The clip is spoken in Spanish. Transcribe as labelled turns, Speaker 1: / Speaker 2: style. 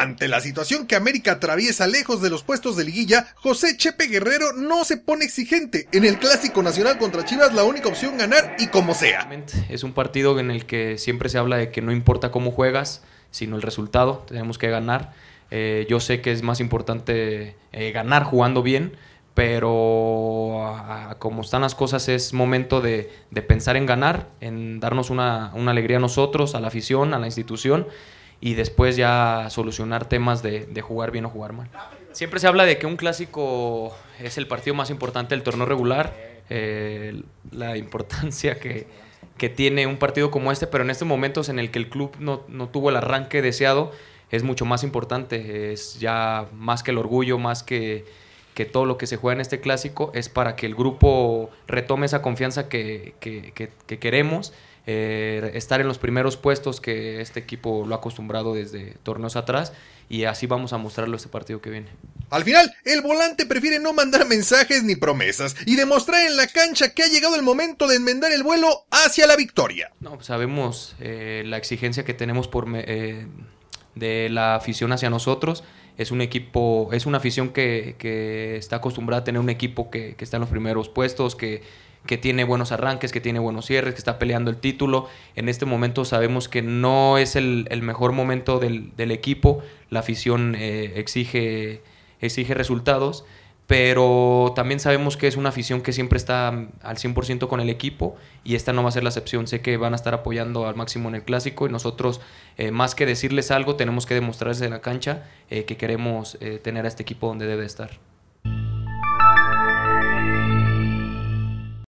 Speaker 1: Ante la situación que América atraviesa lejos de los puestos de liguilla, José Chepe Guerrero no se pone exigente. En el Clásico Nacional contra Chivas la única opción ganar y como sea.
Speaker 2: Es un partido en el que siempre se habla de que no importa cómo juegas, sino el resultado, tenemos que ganar. Eh, yo sé que es más importante eh, ganar jugando bien, pero como están las cosas es momento de, pensar en ganar, en darnos una, una alegría a nosotros, a la afición, a la institución y después ya solucionar temas de, jugar bien o jugar mal. Siempre se habla de que un clásico es el partido más importante del torneo regular, eh, la importancia que, tiene un partido como este, pero en estos momentos en el que el club no tuvo el arranque deseado, es mucho más importante, es ya más que el orgullo, más que que todo lo que se juega en este clásico es para que el grupo retome esa confianza que, que, queremos, eh, estar en los primeros puestos que este equipo lo ha acostumbrado desde torneos
Speaker 1: atrás y así vamos a mostrarlo este partido que viene. Al final, el volante prefiere no mandar mensajes ni promesas y demostrar en la cancha que ha llegado el momento de enmendar el vuelo hacia la victoria.
Speaker 2: No, pues sabemos eh, la exigencia que tenemos por, eh, de la afición hacia nosotros es un equipo, es una afición que, que está acostumbrada a tener un equipo que, que está en los primeros puestos, que, tiene buenos arranques, que tiene buenos cierres, que está peleando el título. En este momento sabemos que no es el, mejor momento del, del, equipo, la afición eh, exige, exige resultados pero también sabemos que es una afición que siempre está mm, al 100% con el equipo y esta no va a ser la excepción. Sé que van a estar apoyando al máximo en el clásico y nosotros, eh, más que decirles algo, tenemos que demostrarles en la cancha eh, que queremos eh, tener a este equipo donde debe estar.